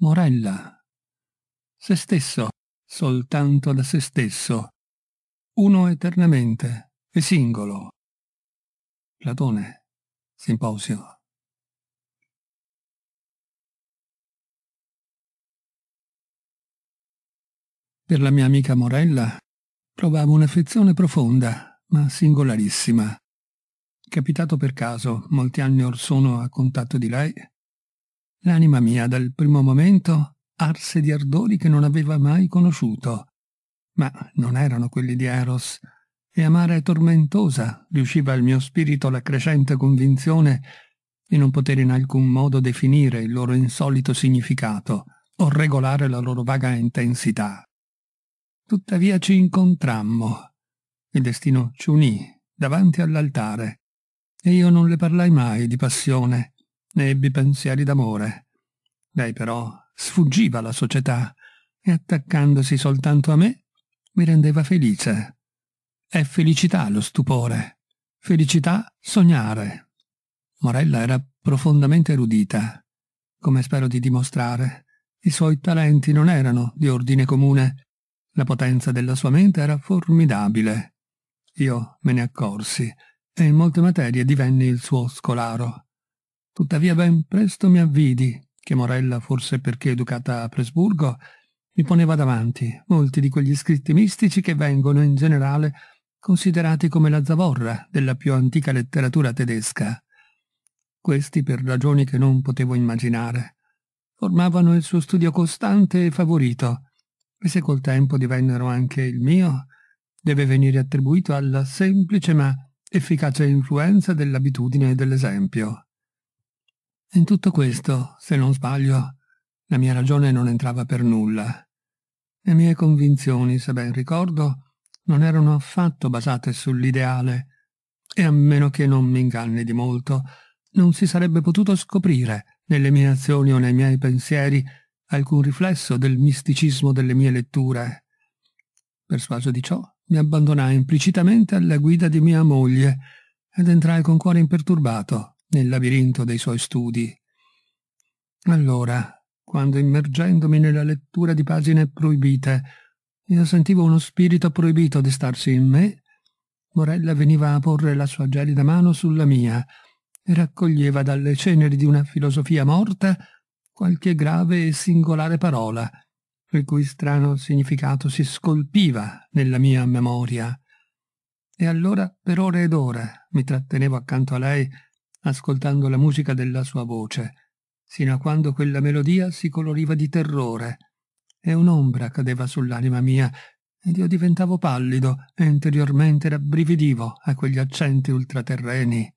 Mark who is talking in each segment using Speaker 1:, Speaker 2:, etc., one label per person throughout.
Speaker 1: Morella. Se stesso, soltanto da se stesso, uno eternamente e singolo. Platone, Simposio. Per la mia amica Morella provavo un'affezione profonda, ma singolarissima. Capitato per caso, molti anni or sono a contatto di lei, L'anima mia dal primo momento arse di ardori che non aveva mai conosciuto, ma non erano quelli di Eros, e amara e tormentosa riusciva al mio spirito la crescente convinzione di non poter in alcun modo definire il loro insolito significato o regolare la loro vaga intensità. Tuttavia ci incontrammo. Il destino ci unì davanti all'altare e io non le parlai mai di passione, ne ebbi pensieri d'amore. Lei però sfuggiva alla società e attaccandosi soltanto a me mi rendeva felice. È felicità lo stupore, felicità sognare. Morella era profondamente erudita. Come spero di dimostrare, i suoi talenti non erano di ordine comune. La potenza della sua mente era formidabile. Io me ne accorsi e in molte materie divenni il suo scolaro. Tuttavia ben presto mi avvidi che Morella, forse perché educata a Presburgo, mi poneva davanti molti di quegli scritti mistici che vengono in generale considerati come la zavorra della più antica letteratura tedesca. Questi, per ragioni che non potevo immaginare, formavano il suo studio costante e favorito, e se col tempo divennero anche il mio, deve venire attribuito alla semplice ma efficace influenza dell'abitudine e dell'esempio. In tutto questo, se non sbaglio, la mia ragione non entrava per nulla. Le mie convinzioni, se ben ricordo, non erano affatto basate sull'ideale e a meno che non mi inganni di molto, non si sarebbe potuto scoprire nelle mie azioni o nei miei pensieri alcun riflesso del misticismo delle mie letture. Persuaso di ciò, mi abbandonai implicitamente alla guida di mia moglie ed entrai con cuore imperturbato nel labirinto dei suoi studi. Allora, quando immergendomi nella lettura di pagine proibite, io sentivo uno spirito proibito di starsi in me, Morella veniva a porre la sua gelida mano sulla mia e raccoglieva dalle ceneri di una filosofia morta qualche grave e singolare parola, il cui strano significato si scolpiva nella mia memoria. E allora, per ore ed ore, mi trattenevo accanto a lei ascoltando la musica della sua voce, sino a quando quella melodia si coloriva di terrore e un'ombra cadeva sull'anima mia ed io diventavo pallido e interiormente rabbrividivo a quegli accenti ultraterreni.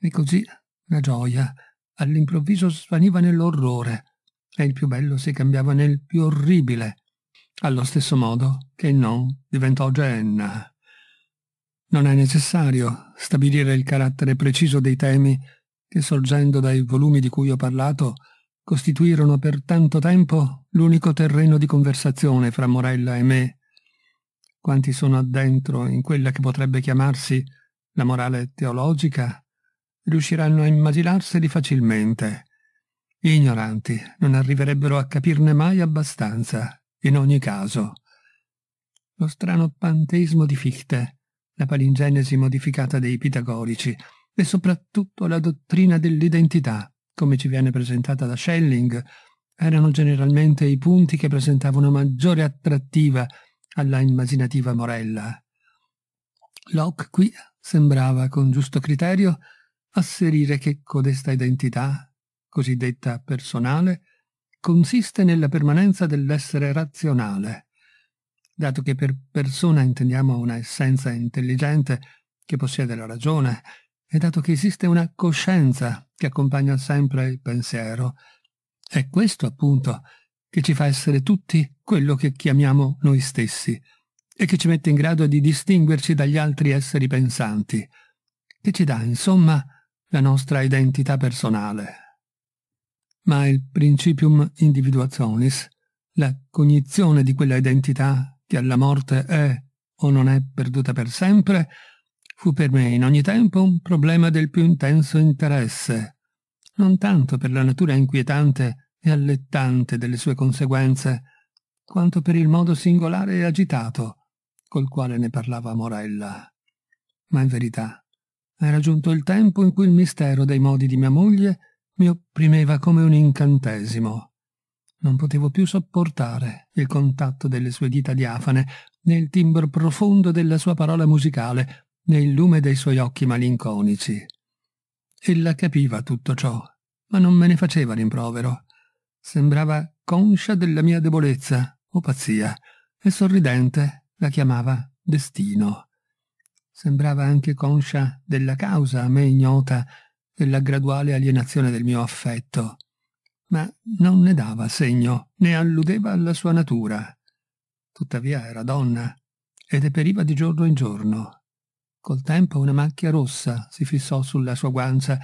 Speaker 1: E così la gioia all'improvviso svaniva nell'orrore e il più bello si cambiava nel più orribile, allo stesso modo che il non diventò Genna. Non è necessario stabilire il carattere preciso dei temi che, sorgendo dai volumi di cui ho parlato, costituirono per tanto tempo l'unico terreno di conversazione fra Morella e me. Quanti sono addentro in quella che potrebbe chiamarsi la morale teologica riusciranno a immaginarseli facilmente. Gli ignoranti non arriverebbero a capirne mai abbastanza, in ogni caso. Lo strano panteismo di Fichte la palingenesi modificata dei pitagorici e soprattutto la dottrina dell'identità, come ci viene presentata da Schelling, erano generalmente i punti che presentavano maggiore attrattiva alla immaginativa Morella. Locke qui sembrava, con giusto criterio, asserire che codesta identità, cosiddetta personale, consiste nella permanenza dell'essere razionale, dato che per persona intendiamo una essenza intelligente che possiede la ragione, e dato che esiste una coscienza che accompagna sempre il pensiero. È questo appunto che ci fa essere tutti quello che chiamiamo noi stessi e che ci mette in grado di distinguerci dagli altri esseri pensanti, che ci dà insomma la nostra identità personale. Ma il principium individuationis, la cognizione di quella identità che alla morte è o non è perduta per sempre, fu per me in ogni tempo un problema del più intenso interesse, non tanto per la natura inquietante e allettante delle sue conseguenze, quanto per il modo singolare e agitato col quale ne parlava Morella. Ma in verità era giunto il tempo in cui il mistero dei modi di mia moglie mi opprimeva come un incantesimo. Non potevo più sopportare il contatto delle sue dita diafane, né il timbro profondo della sua parola musicale, né il lume dei suoi occhi malinconici. Ella capiva tutto ciò, ma non me ne faceva rimprovero. Sembrava conscia della mia debolezza o pazzia, e sorridente la chiamava destino. Sembrava anche conscia della causa a me ignota della graduale alienazione del mio affetto ma non ne dava segno, né alludeva alla sua natura. Tuttavia era donna e deperiva di giorno in giorno. Col tempo una macchia rossa si fissò sulla sua guancia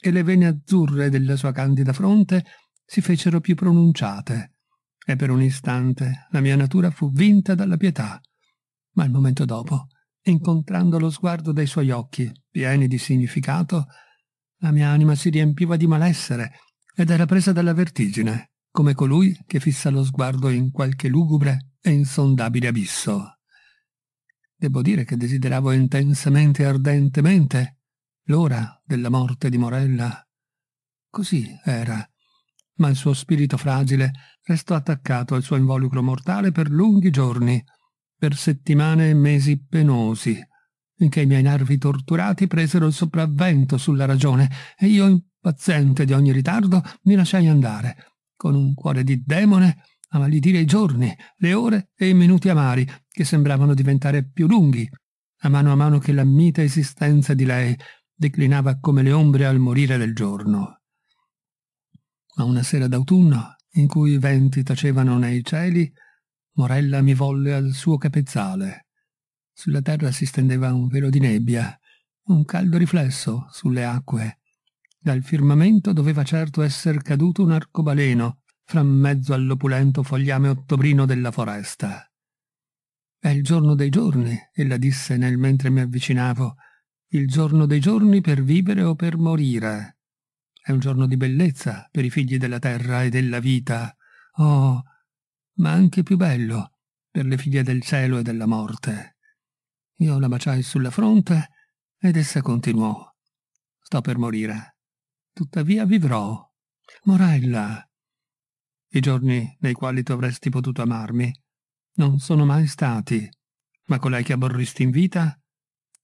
Speaker 1: e le vene azzurre della sua candida fronte si fecero più pronunciate e per un istante la mia natura fu vinta dalla pietà. Ma il momento dopo, incontrando lo sguardo dei suoi occhi, pieni di significato, la mia anima si riempiva di malessere ed era presa dalla vertigine, come colui che fissa lo sguardo in qualche lugubre e insondabile abisso. Devo dire che desideravo intensamente e ardentemente l'ora della morte di Morella. Così era, ma il suo spirito fragile restò attaccato al suo involucro mortale per lunghi giorni, per settimane e mesi penosi, finché i miei nervi torturati presero il sopravvento sulla ragione e io paziente di ogni ritardo, mi lasciai andare, con un cuore di demone a maledire i giorni, le ore e i minuti amari, che sembravano diventare più lunghi, a mano a mano che la mita esistenza di lei declinava come le ombre al morire del giorno. Ma una sera d'autunno, in cui i venti tacevano nei cieli, Morella mi volle al suo capezzale. Sulla terra si stendeva un velo di nebbia, un caldo riflesso sulle acque dal firmamento doveva certo esser caduto un arcobaleno, fra mezzo all'opulento fogliame ottobrino della foresta. È il giorno dei giorni, ella disse nel mentre mi avvicinavo, il giorno dei giorni per vivere o per morire. È un giorno di bellezza per i figli della terra e della vita. Oh, ma anche più bello per le figlie del cielo e della morte. Io la baciai sulla fronte ed essa continuò. Sto per morire tuttavia vivrò. Morella, i giorni nei quali tu avresti potuto amarmi non sono mai stati, ma colei che aborristi in vita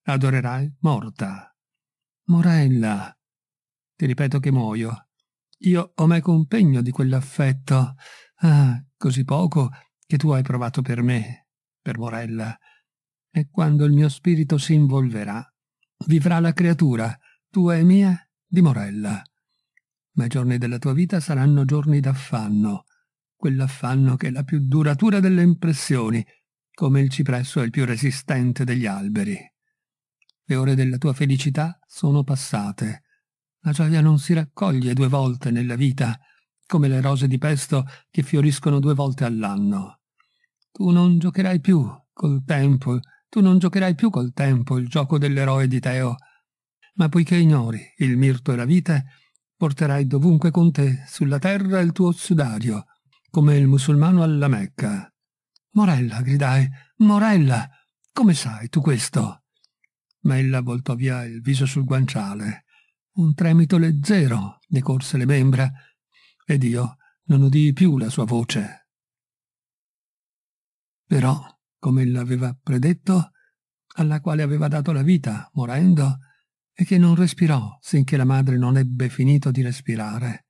Speaker 1: adorerai morta. Morella, ti ripeto che muoio. Io ho mai compegno di quell'affetto, ah, così poco, che tu hai provato per me, per Morella. E quando il mio spirito si involverà, vivrà la creatura, tua e mia, di Morella. Ma i giorni della tua vita saranno giorni d'affanno, quell'affanno che è la più duratura delle impressioni, come il cipresso è il più resistente degli alberi. Le ore della tua felicità sono passate. La gioia non si raccoglie due volte nella vita, come le rose di pesto che fioriscono due volte all'anno. Tu non giocherai più col tempo, tu non giocherai più col tempo il gioco dell'eroe di Teo, ma poiché ignori il mirto e la vite, porterai dovunque con te sulla terra il tuo sudario, come il musulmano alla Mecca. Morella, gridai, Morella, come sai tu questo? Ma ella voltò via il viso sul guanciale. Un tremito leggero ne corse le membra, ed io non udii più la sua voce. Però, come ella aveva predetto, alla quale aveva dato la vita, morendo, e che non respirò finché la madre non ebbe finito di respirare.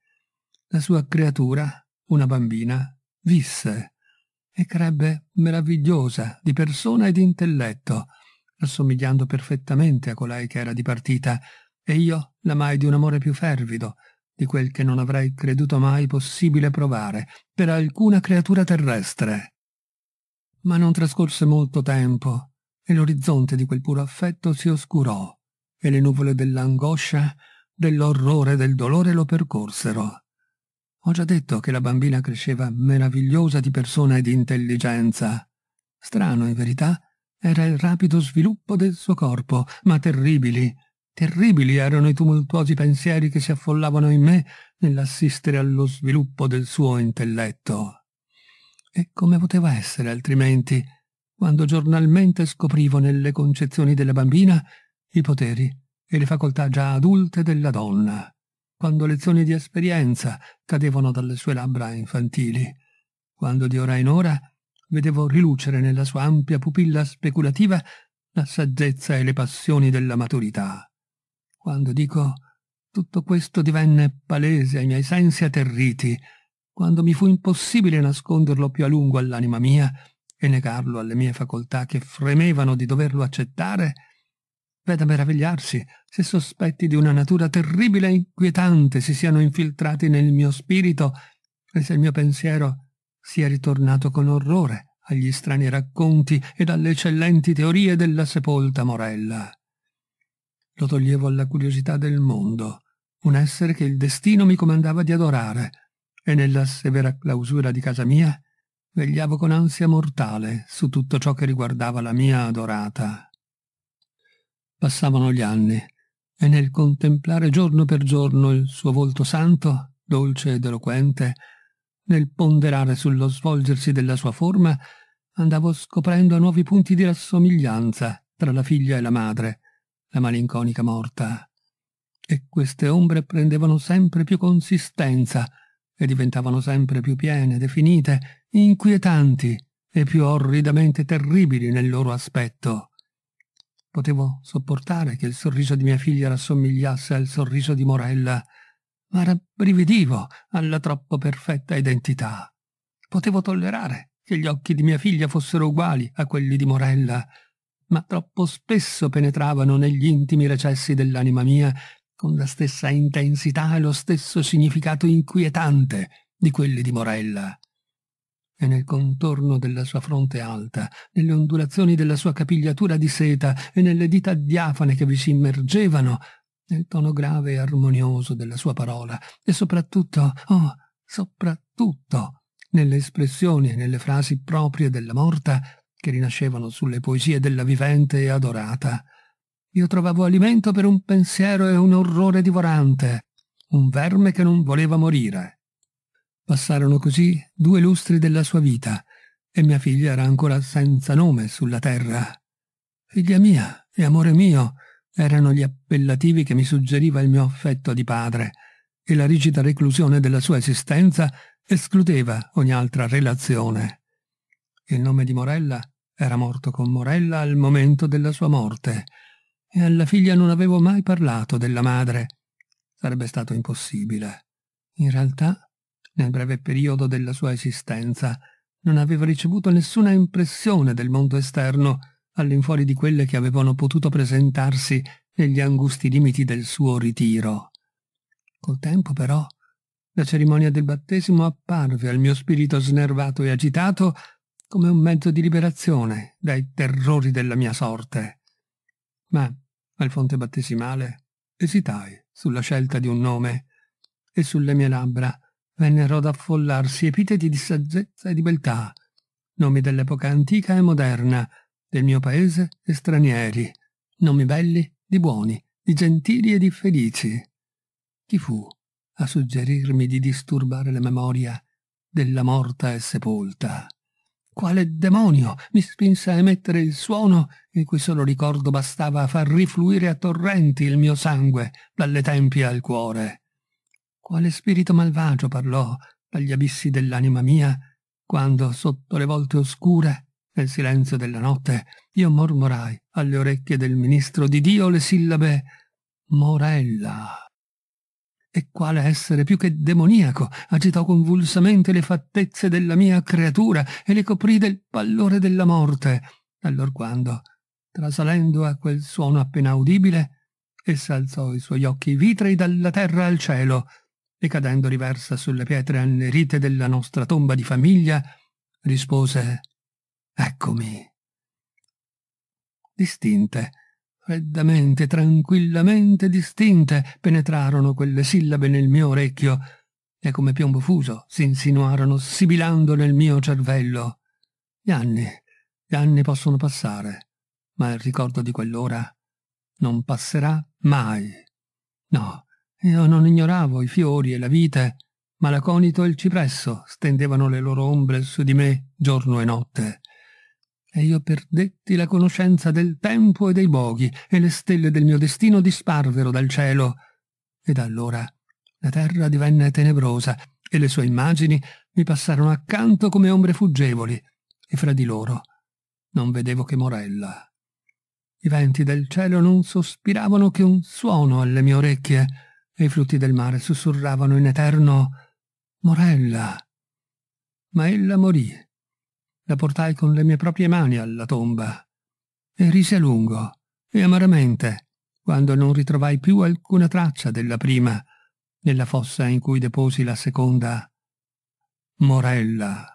Speaker 1: La sua creatura, una bambina, visse e crebbe meravigliosa di persona e di intelletto, assomigliando perfettamente a colei che era dipartita, e io l'amai di un amore più fervido, di quel che non avrei creduto mai possibile provare per alcuna creatura terrestre. Ma non trascorse molto tempo e l'orizzonte di quel puro affetto si oscurò e le nuvole dell'angoscia, dell'orrore, e del dolore lo percorsero. Ho già detto che la bambina cresceva meravigliosa di persona e di intelligenza. Strano, in verità, era il rapido sviluppo del suo corpo, ma terribili, terribili erano i tumultuosi pensieri che si affollavano in me nell'assistere allo sviluppo del suo intelletto. E come poteva essere altrimenti, quando giornalmente scoprivo nelle concezioni della bambina i poteri e le facoltà già adulte della donna, quando lezioni di esperienza cadevano dalle sue labbra infantili, quando di ora in ora vedevo rilucere nella sua ampia pupilla speculativa la saggezza e le passioni della maturità. Quando dico tutto questo divenne palese ai miei sensi atterriti, quando mi fu impossibile nasconderlo più a lungo all'anima mia e negarlo alle mie facoltà che fremevano di doverlo accettare, V'è da meravigliarsi se sospetti di una natura terribile e inquietante si siano infiltrati nel mio spirito e se il mio pensiero sia ritornato con orrore agli strani racconti ed alle eccellenti teorie della sepolta Morella. Lo toglievo alla curiosità del mondo, un essere che il destino mi comandava di adorare, e nella severa clausura di casa mia vegliavo con ansia mortale su tutto ciò che riguardava la mia adorata. Passavano gli anni e nel contemplare giorno per giorno il suo volto santo, dolce ed eloquente, nel ponderare sullo svolgersi della sua forma, andavo scoprendo nuovi punti di rassomiglianza tra la figlia e la madre, la malinconica morta. E queste ombre prendevano sempre più consistenza e diventavano sempre più piene, definite, inquietanti e più orridamente terribili nel loro aspetto. Potevo sopportare che il sorriso di mia figlia rassomigliasse al sorriso di Morella, ma rabbrividivo alla troppo perfetta identità. Potevo tollerare che gli occhi di mia figlia fossero uguali a quelli di Morella, ma troppo spesso penetravano negli intimi recessi dell'anima mia con la stessa intensità e lo stesso significato inquietante di quelli di Morella e nel contorno della sua fronte alta, nelle ondulazioni della sua capigliatura di seta e nelle dita diafane che vi si immergevano, nel tono grave e armonioso della sua parola e soprattutto, oh, soprattutto, nelle espressioni e nelle frasi proprie della morta che rinascevano sulle poesie della vivente e adorata. Io trovavo alimento per un pensiero e un orrore divorante, un verme che non voleva morire. Passarono così due lustri della sua vita e mia figlia era ancora senza nome sulla terra. Figlia mia e amore mio erano gli appellativi che mi suggeriva il mio affetto di padre e la rigida reclusione della sua esistenza escludeva ogni altra relazione. Il nome di Morella era morto con Morella al momento della sua morte e alla figlia non avevo mai parlato della madre. Sarebbe stato impossibile. In realtà nel breve periodo della sua esistenza, non aveva ricevuto nessuna impressione del mondo esterno all'infuori di quelle che avevano potuto presentarsi negli angusti limiti del suo ritiro. Col tempo, però, la cerimonia del battesimo apparve al mio spirito snervato e agitato come un mezzo di liberazione dai terrori della mia sorte. Ma al fonte battesimale esitai sulla scelta di un nome e sulle mie labbra vennero ad affollarsi epiteti di saggezza e di beltà, nomi dell'epoca antica e moderna, del mio paese e stranieri, nomi belli di buoni, di gentili e di felici. Chi fu a suggerirmi di disturbare la memoria della morta e sepolta? Quale demonio mi spinse a emettere il suono il cui solo ricordo bastava a far rifluire a torrenti il mio sangue dalle tempie al cuore? Quale spirito malvagio parlò dagli abissi dell'anima mia, quando, sotto le volte oscure, nel silenzio della notte, io mormorai alle orecchie del ministro di Dio le sillabe Morella. E quale essere più che demoniaco agitò convulsamente le fattezze della mia creatura e le coprì del pallore della morte, allorquando, trasalendo a quel suono appena udibile, essa alzò i suoi occhi vitrei dalla terra al cielo, e cadendo riversa sulle pietre annerite della nostra tomba di famiglia, rispose «Eccomi». Distinte, freddamente, tranquillamente distinte, penetrarono quelle sillabe nel mio orecchio e come piombo fuso si insinuarono sibilando nel mio cervello. Gli anni, gli anni possono passare, ma il ricordo di quell'ora non passerà mai. No, io non ignoravo i fiori e la vite, ma l'aconito e il cipresso stendevano le loro ombre su di me giorno e notte. E io perdetti la conoscenza del tempo e dei luoghi, e le stelle del mio destino disparvero dal cielo. E da allora la terra divenne tenebrosa, e le sue immagini mi passarono accanto come ombre fuggevoli, e fra di loro non vedevo che Morella. I venti del cielo non sospiravano che un suono alle mie orecchie, e i flutti del mare sussurravano in eterno Morella. Ma ella morì. La portai con le mie proprie mani alla tomba e rise a lungo e amaramente quando non ritrovai più alcuna traccia della prima nella fossa in cui deposi la seconda Morella.